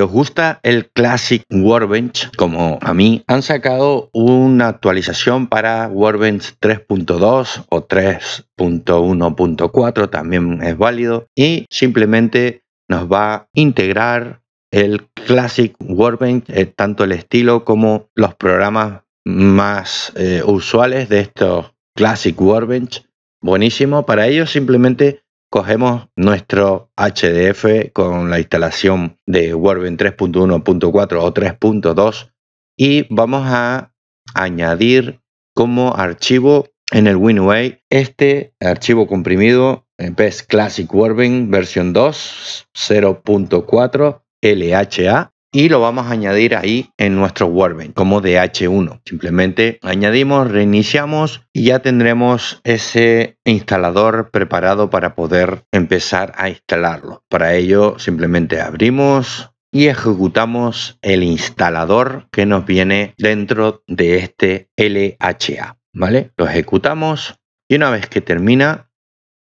os gusta el Classic Workbench, como a mí, han sacado una actualización para Workbench 3.2 o 3.1.4, también es válido, y simplemente nos va a integrar el Classic Workbench, eh, tanto el estilo como los programas más eh, usuales de estos Classic Workbench. Buenísimo, para ello simplemente cogemos nuestro HDF con la instalación de WordBend 3.1.4 o 3.2 y vamos a añadir como archivo en el Winway este archivo comprimido PES Classic WordBend versión 2.0.4 LHA y lo vamos a añadir ahí en nuestro Workbench como DH1. Simplemente añadimos, reiniciamos y ya tendremos ese instalador preparado para poder empezar a instalarlo. Para ello simplemente abrimos y ejecutamos el instalador que nos viene dentro de este LHA. ¿Vale? Lo ejecutamos y una vez que termina,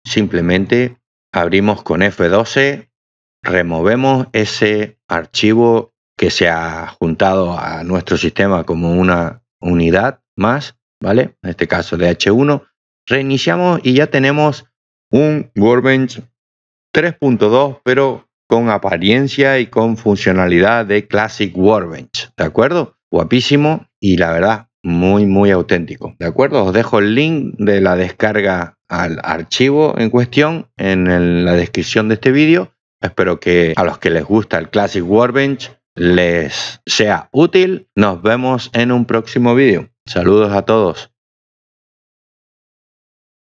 simplemente abrimos con F12, removemos ese archivo que se ha juntado a nuestro sistema como una unidad más, ¿vale? En este caso de H1. Reiniciamos y ya tenemos un wordbench 3.2, pero con apariencia y con funcionalidad de Classic wordbench ¿de acuerdo? Guapísimo y la verdad, muy, muy auténtico, ¿de acuerdo? Os dejo el link de la descarga al archivo en cuestión en la descripción de este vídeo. Espero que a los que les gusta el Classic Workbench les sea útil. Nos vemos en un próximo vídeo. Saludos a todos.